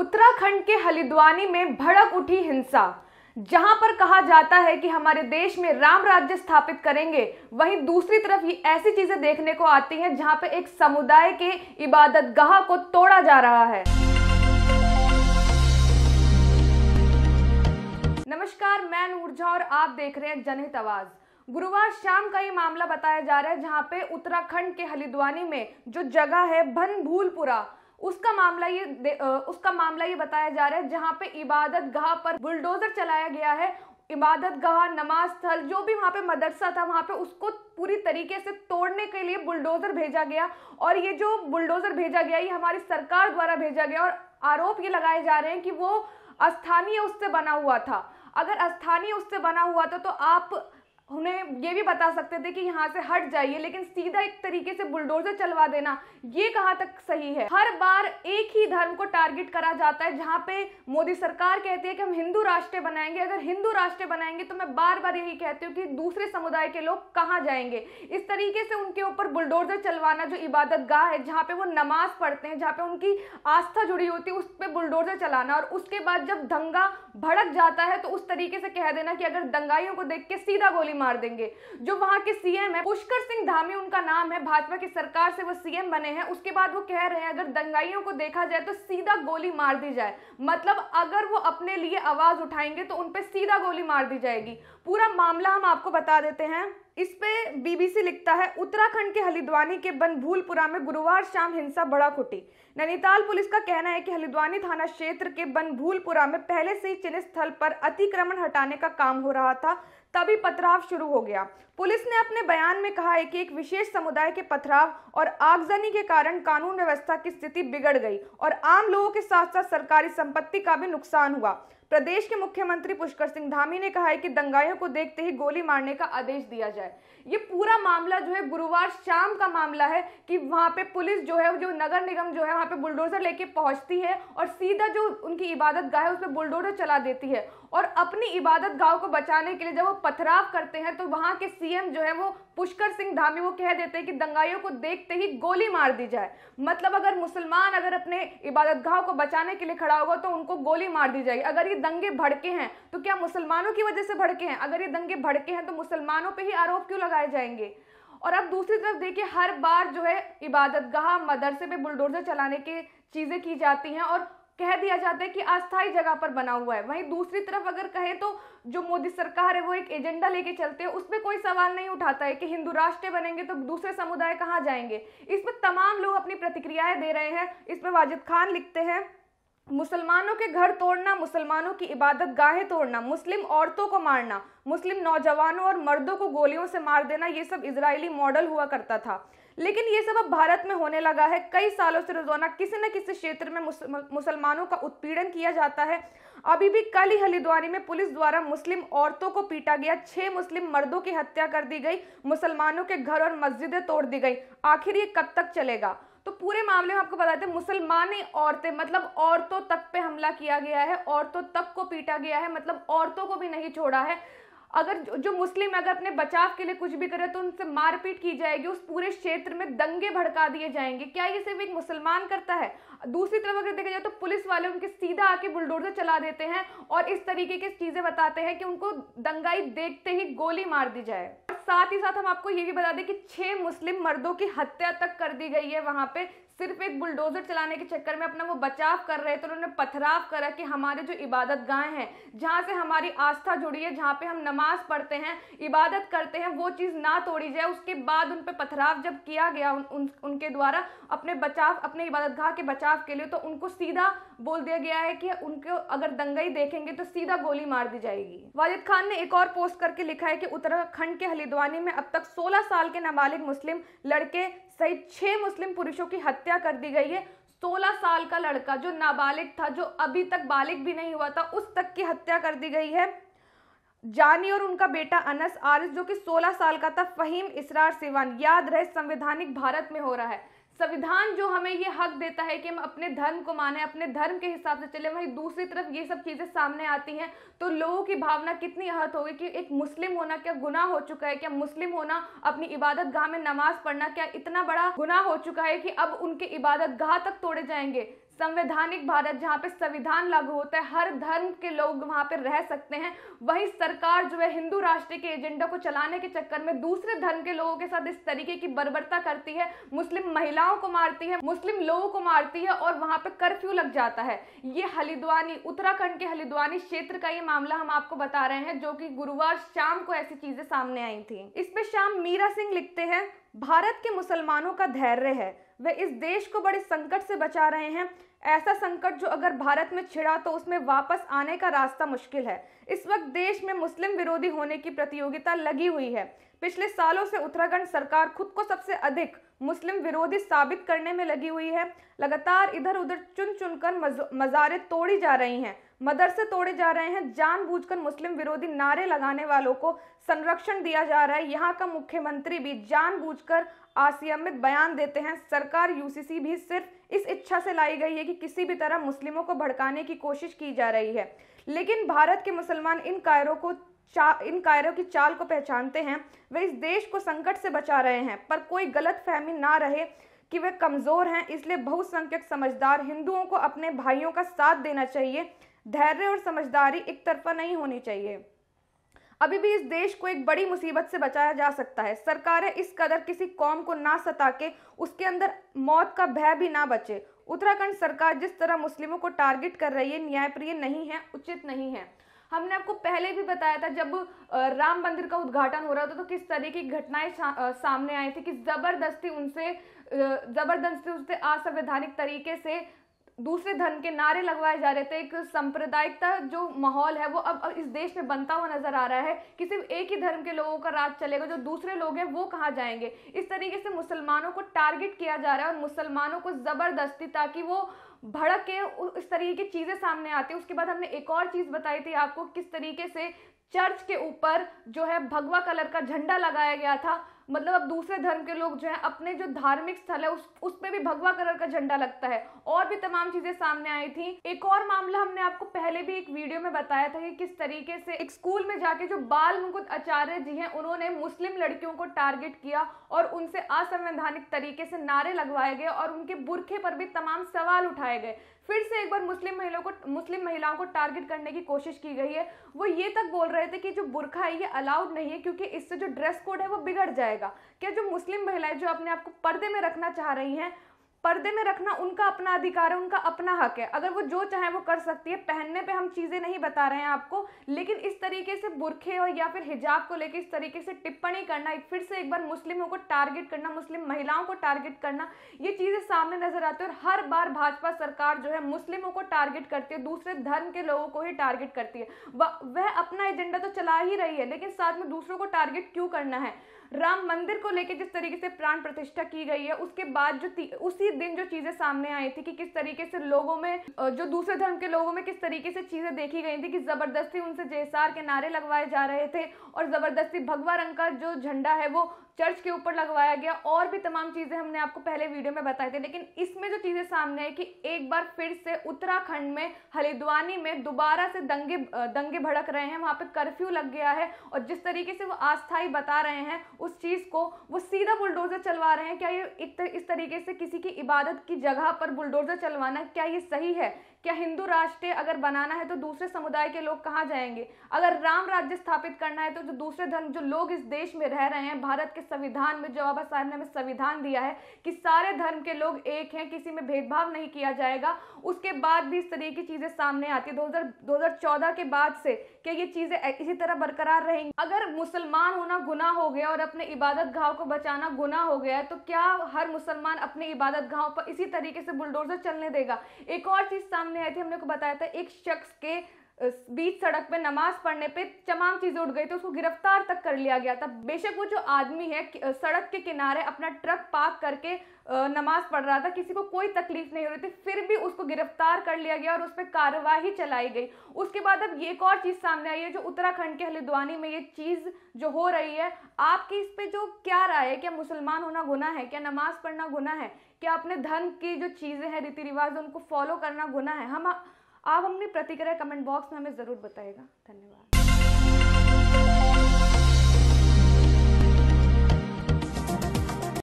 उत्तराखंड के हलिद्वानी में भड़क उठी हिंसा जहां पर कहा जाता है कि हमारे देश में राम राज्य स्थापित करेंगे वहीं दूसरी तरफ ये ऐसी चीजें देखने को आती हैं जहां पे एक समुदाय के इबादत गाह को तोड़ा जा रहा है नमस्कार मैं ऊर्जा और आप देख रहे हैं जनहित आवाज़ गुरुवार शाम का ये मामला बताया जा रहा है जहां पे उत्तराखंड के हलिद्वानी में जो जगह है भनभूलपुरा भूलपुरा उसका मामला ये उसका मामला ये बताया जा रहा है जहाँ पे इबादत गाह पर बुलडोजर चलाया गया है इबादत गाह नमाज स्थल जो भी वहाँ पे मदरसा था वहाँ पे उसको पूरी तरीके से तोड़ने के लिए बुलडोजर भेजा गया और ये जो बुलडोजर भेजा गया ये हमारी सरकार द्वारा भेजा गया और आरोप ये लगाए जा रहे हैं कि वो स्थानीय उससे बना हुआ था अगर स्थानीय उससे बना हुआ था तो आप उन्हें ये भी बता सकते थे कि यहाँ से हट जाइए लेकिन सीधा एक तरीके से बुलडोजर चलवा देना ये कहाँ तक सही है हर बार एक ही धर्म को टारगेट करा जाता है जहाँ पे मोदी सरकार कहती है कि हम हिंदू राष्ट्र बनाएंगे अगर हिंदू राष्ट्र बनाएंगे तो मैं बार बार यही कहती हूँ कि दूसरे समुदाय के लोग कहाँ जाएंगे इस तरीके से उनके ऊपर बुलडोजर चलवाना जो इबादत गाह है जहाँ पे वो नमाज पढ़ते हैं जहाँ पे उनकी आस्था जुड़ी होती है उस पर बुलडोजर चलाना और उसके बाद जब दंगा भड़क जाता है तो उस तरीके से कह देना कि अगर दंगाइयों को देख के सीधा गोली मार देंगे जो वहां के सीएम है पुष्कर सिंह धामी उनका नाम है भाजपा की सरकार से वो सीएम बने हैं उसके बाद वो कह रहे हैं अगर दंगाइयों को देखा जाए तो सीधा गोली मार दी जाए मतलब अगर वो अपने लिए आवाज उठाएंगे तो उन पर सीधा गोली मार दी जाएगी पूरा मामला हम आपको बता देते हैं इस पे बीबीसी लिखता है उत्तराखंड के हलिद्वानी के बनभूलपुरा में गुरुवार शाम हिंसा बड़ा खुटी नैनीताल पुलिस का कहना है कि हलिद्वानी थाना क्षेत्र के बनभूलपुरा में पहले से ही चिन्हित स्थल पर अतिक्रमण हटाने का काम हो रहा था तभी पथराव शुरू हो गया पुलिस ने अपने बयान में कहा है कि एक विशेष समुदाय के पथराव और आगजनी के कारण कानून व्यवस्था की स्थिति बिगड़ गई और आम लोगों के साथ साथ सरकारी संपत्ति का भी नुकसान हुआ प्रदेश के मुख्यमंत्री पुष्कर सिंह धामी ने कहा है कि दंगाइयों को देखते ही गोली मारने का आदेश दिया जाए ये पूरा मामला जो है गुरुवार शाम का मामला है कि वहाँ पे पुलिस जो है जो नगर निगम जो है वहाँ पे बुलडोजर लेके पहुँचती है और सीधा जो उनकी इबादत गाह है उस पर बुलडोजर चला देती है और अपनी इबादत गाह को बचाने के लिए जब वो पथराव करते हैं तो वहाँ के सीएम जो है वो पुष्कर सिंह धामी वो कह देते हैं कि दंगाइयों को देखते ही गोली मार दी जाए मतलब अगर मुसलमान अगर अपने इबादत गाह को बचाने के लिए खड़ा होगा तो उनको गोली मार दी जाएगी अगर ये दंगे भड़के हैं तो क्या मुसलमानों की वजह से भड़के हैं अगर ये दंगे भड़के हैं तो मुसलमानों पर ही आरोप क्यों लगाए जाएंगे और अब दूसरी तरफ देखिए हर बार जो है इबादत गाह मदरसे पे बुलडोजर चलाने की चीज़ें की जाती हैं और कह दिया जाता है कि अस्थाई जगह पर बना हुआ है वहीं दूसरी तरफ अगर कहें तो जो मोदी सरकार है वो एक एजेंडा लेके चलते हैं उसमें कोई सवाल नहीं उठाता है कि हिंदू राष्ट्र बनेंगे तो दूसरे समुदाय कहाँ जाएंगे इस पर तमाम लोग अपनी प्रतिक्रियाएं दे रहे हैं इस पर वाजिद खान लिखते हैं मुसलमानों के घर तोड़ना मुसलमानों की इबादत गाहें तोड़ना मुस्लिम औरतों को मारना मुस्लिम नौजवानों और मर्दों को गोलियों से मार देना ये सब इजरायली मॉडल हुआ करता था लेकिन ये सब अब भारत में होने लगा है कई सालों से रोजाना किसी न किसी क्षेत्र में मुसलमानों का उत्पीड़न किया जाता है अभी भी कल ही हरिद्वारी में पुलिस द्वारा मुस्लिम औरतों को पीटा गया छह मुस्लिम मर्दों की हत्या कर दी गई मुसलमानों के घर और मस्जिदें तोड़ दी गई आखिर ये कब तक चलेगा तो पूरे मामले में आपको बताते हैं मुसलमानी औरतें मतलब औरतों तक पे हमला किया गया है औरतों तक को पीटा गया है मतलब औरतों को भी नहीं छोड़ा है अगर जो मुस्लिम अगर अपने बचाव के लिए कुछ भी करे तो उनसे मारपीट की जाएगी उस पूरे क्षेत्र में दंगे भड़का दिए जाएंगे क्या ये सिर्फ एक मुसलमान करता है दूसरी तरफ अगर देखा जाए तो पुलिस वाले उनके सीधा आके बुलडोजर चला देते हैं और इस तरीके की चीज़ें बताते हैं कि उनको दंगाई देखते ही गोली मार दी जाए साथ ही साथ हम आपको ये भी बता दें कि छह मुस्लिम मर्दों की हत्या तक कर दी गई है वहां पे सिर्फ एक बुलडोजर चलाने के चक्कर में अपना वो बचाव कर रहे थे उन्होंने पथराव करा कि हमारे जो इबादत गाहें हैं जहाँ से हमारी आस्था जुड़ी है जहाँ पे हम नमाज पढ़ते हैं इबादत करते हैं वो चीज़ ना तोड़ी जाए उसके बाद उन पर पथराव जब किया गया उन, उन उनके द्वारा अपने बचाव अपने इबादत गाह के बचाव के लिए तो उनको सीधा बोल दिया गया है कि उनको अगर दंगई देखेंगे तो सीधा गोली मार दी जाएगी वालिद खान ने एक और पोस्ट करके लिखा है कि उत्तराखंड के हलिद्वानी में अब तक सोलह साल के नाबालिग मुस्लिम लड़के सहित छह मुस्लिम पुरुषों की हत्या कर दी गई है 16 साल का लड़का जो नाबालिग था जो अभी तक बालिग भी नहीं हुआ था उस तक की हत्या कर दी गई है जानी और उनका बेटा अनस आरिस जो कि 16 साल का था फहीम इसरार सिवान याद रहे संवैधानिक भारत में हो रहा है संविधान जो हमें ये हक देता है कि हम अपने धर्म को माने अपने धर्म के हिसाब से चले वहीं दूसरी तरफ ये सब चीज़ें सामने आती हैं तो लोगों की भावना कितनी आहत होगी कि एक मुस्लिम होना क्या गुना हो चुका है क्या मुस्लिम होना अपनी इबादत गाह में नमाज पढ़ना क्या इतना बड़ा गुना हो चुका है कि अब उनके इबादत गाह तक तोड़े जाएंगे संवैधानिक भारत जहाँ पे संविधान लागू होता है हर धर्म के लोग वहाँ पे रह सकते हैं वही सरकार जो है हिंदू राष्ट्र के एजेंडा को चलाने के चक्कर में दूसरे धर्म के लोगों के साथ इस तरीके की बर्बरता करती है मुस्लिम महिलाओं को मारती है मुस्लिम लोगों को मारती है और वहाँ पे कर्फ्यू लग जाता है ये हलिद्वानी उत्तराखंड के हलिद्वानी क्षेत्र का ये मामला हम आपको बता रहे हैं जो कि गुरुवार शाम को ऐसी चीजें सामने आई थी इस पे शाम मीरा सिंह लिखते हैं भारत के मुसलमानों का धैर्य है वे इस देश को बड़े संकट से बचा रहे हैं ऐसा संकट जो अगर भारत में छिड़ा तो उसमें वापस आने का रास्ता मुश्किल है इस वक्त देश में मुस्लिम विरोधी होने की प्रतियोगिता लगी हुई है पिछले सालों से उत्तराखंड सरकार खुद को सबसे अधिक मुस्लिम विरोधी साबित करने में लगी हुई है लगातार इधर उधर चुन चुनकर मजारे तोड़ी जा रही हैं मदरसे तोड़े जा रहे हैं जानबूझकर मुस्लिम विरोधी नारे लगाने वालों को संरक्षण दिया जा रहा है यहाँ का मुख्यमंत्री भी जानबूझकर आसियमित बयान देते हैं सरकार यूसीसी भी सिर्फ इस इच्छा से लाई गई है कि किसी भी तरह मुस्लिमों को भड़काने की कोशिश की जा रही है लेकिन भारत के मुसलमान इन कायरों को इन कायरों की चाल को पहचानते हैं वे इस देश को संकट से बचा रहे हैं पर कोई गलत फहमी ना रहे कि वे कमज़ोर हैं इसलिए बहुसंख्यक समझदार हिंदुओं को अपने भाइयों का साथ देना चाहिए धैर्य और समझदारी एक तरफा नहीं होनी चाहिए अभी भी इस देश को एक बड़ी मुसीबत से बचाया जा सकता है सरकारें इस कदर किसी कौम को ना सता के उसके अंदर मौत का भय भी ना बचे उत्तराखंड सरकार जिस तरह मुस्लिमों को टारगेट कर रही है न्यायप्रिय नहीं है उचित नहीं है हमने आपको पहले भी बताया था जब राम मंदिर का उद्घाटन हो रहा था तो किस तरह की घटनाएं सामने आई थी कि जबरदस्ती उनसे जबरदस्ती उनसे असंवैधानिक तरीके से दूसरे धर्म के नारे लगवाए जा रहे थे एक सांप्रदायिकता जो माहौल है वो अब इस देश में बनता हुआ नजर आ रहा है कि सिर्फ एक ही धर्म के लोगों का राज चलेगा जो दूसरे लोग हैं वो कहाँ जाएंगे इस तरीके से मुसलमानों को टारगेट किया जा रहा है और मुसलमानों को ज़बरदस्ती ताकि वो भड़क के इस तरीके की चीज़ें सामने आती उसके बाद हमने एक और चीज़ बताई थी आपको किस तरीके से चर्च के ऊपर जो है भगवा कलर का झंडा लगाया गया था मतलब अब दूसरे धर्म के लोग जो हैं अपने जो धार्मिक स्थल है उस उसमें भी भगवा कलर का झंडा लगता है और भी तमाम चीजें सामने आई थी एक और मामला हमने आपको पहले भी एक वीडियो में बताया था कि किस तरीके से एक स्कूल में जाके जो बाल मुकुद आचार्य जी हैं उन्होंने मुस्लिम लड़कियों को टारगेट किया और उनसे असंवैधानिक तरीके से नारे लगवाए गए और उनके बुरखे पर भी तमाम सवाल उठाए गए फिर से एक बार मुस्लिम महिलाओं को मुस्लिम महिलाओं को टारगेट करने की कोशिश की गई है वो ये तक बोल रहे थे कि जो बुरखा है ये अलाउड नहीं है क्योंकि इससे जो ड्रेस कोड है वो बिगड़ जाएगा जाएगा क्या जो मुस्लिम महिलाएं जो अपने आप को पर्दे में रखना चाह रही हैं पर्दे में रखना उनका अपना अधिकार है उनका अपना हक है अगर वो जो चाहे वो कर सकती है पहनने पे हम चीज़ें नहीं बता रहे हैं आपको लेकिन इस तरीके से बुरखे और या फिर हिजाब को लेकर इस तरीके से टिप्पणी करना फिर से एक बार मुस्लिमों को टारगेट करना मुस्लिम महिलाओं को टारगेट करना ये चीज़ें सामने नजर आती है और हर बार भाजपा सरकार जो है मुस्लिमों को टारगेट करती है दूसरे धर्म के लोगों को ही टारगेट करती है वह अपना एजेंडा तो चला ही रही है लेकिन साथ में दूसरों को टारगेट क्यों करना है राम मंदिर को लेकर जिस तरीके से प्राण प्रतिष्ठा की गई है उसके बाद जो उसी ही दिन जो चीज़ें सामने आई थी कि किस तरीके से लोगों में जो दूसरे धर्म के लोगों में किस तरीके से चीज़ें देखी गई थी कि ज़बरदस्ती उनसे जयसार के नारे लगवाए जा रहे थे और ज़बरदस्ती भगवा रंग का जो झंडा है वो चर्च के ऊपर लगवाया गया और भी तमाम चीज़ें हमने आपको पहले वीडियो में बताई थी लेकिन इसमें जो चीज़ें सामने आई कि एक बार फिर से उत्तराखंड में हरिद्वानी में दोबारा से दंगे दंगे भड़क रहे हैं वहां पे कर्फ्यू लग गया है और जिस तरीके से वो आस्थाई बता रहे हैं उस चीज़ को वो सीधा बुलडोजर चलवा रहे हैं क्या ये इस तरीके से किसी की इबादत की जगह पर बुलडोजर चलवाना क्या ये सही है क्या हिंदू राष्ट्र अगर बनाना है तो दूसरे समुदाय के लोग कहाँ जाएंगे अगर राम राज्य स्थापित करना है तो जो दूसरे धर्म जो लोग इस देश में रह रहे हैं भारत के संविधान में जो बाबा साहब ने हमें संविधान दिया है कि सारे धर्म के लोग एक हैं किसी में भेदभाव नहीं किया जाएगा उसके बाद भी इस तरह की चीज़ें सामने आती है दो हज़ार के बाद से क्या ये चीज़ें इसी तरह बरकरार रहेंगी अगर मुसलमान होना गुना हो गया और अपने इबादत गाह को बचाना गुना हो गया तो क्या हर मुसलमान अपने इबादत गाहों पर इसी तरीके से बुलडोजर चलने देगा एक और चीज़ सामने सामने आई थी हमने को बताया था एक शख्स के बीच सड़क पे नमाज पढ़ने पे तमाम चीजें उठ गई तो उसको गिरफ्तार तक कर लिया गया था बेशक वो जो आदमी है सड़क के किनारे अपना ट्रक पार्क करके नमाज पढ़ रहा था किसी को कोई तकलीफ नहीं हो रही थी फिर भी उसको गिरफ्तार कर लिया गया और उस पर कार्रवाई चलाई गई उसके बाद अब एक और चीज सामने आई है जो उत्तराखंड के हल्द्वानी में ये चीज जो हो रही है आपकी इस पर जो क्या राय है क्या मुसलमान होना गुना है क्या नमाज पढ़ना गुना है क्या अपने धर्म की जो चीजें हैं रीति रिवाज उनको फॉलो करना गुना है हम आप अपनी प्रतिक्रिया कमेंट बॉक्स में हमें ज़रूर बताएगा धन्यवाद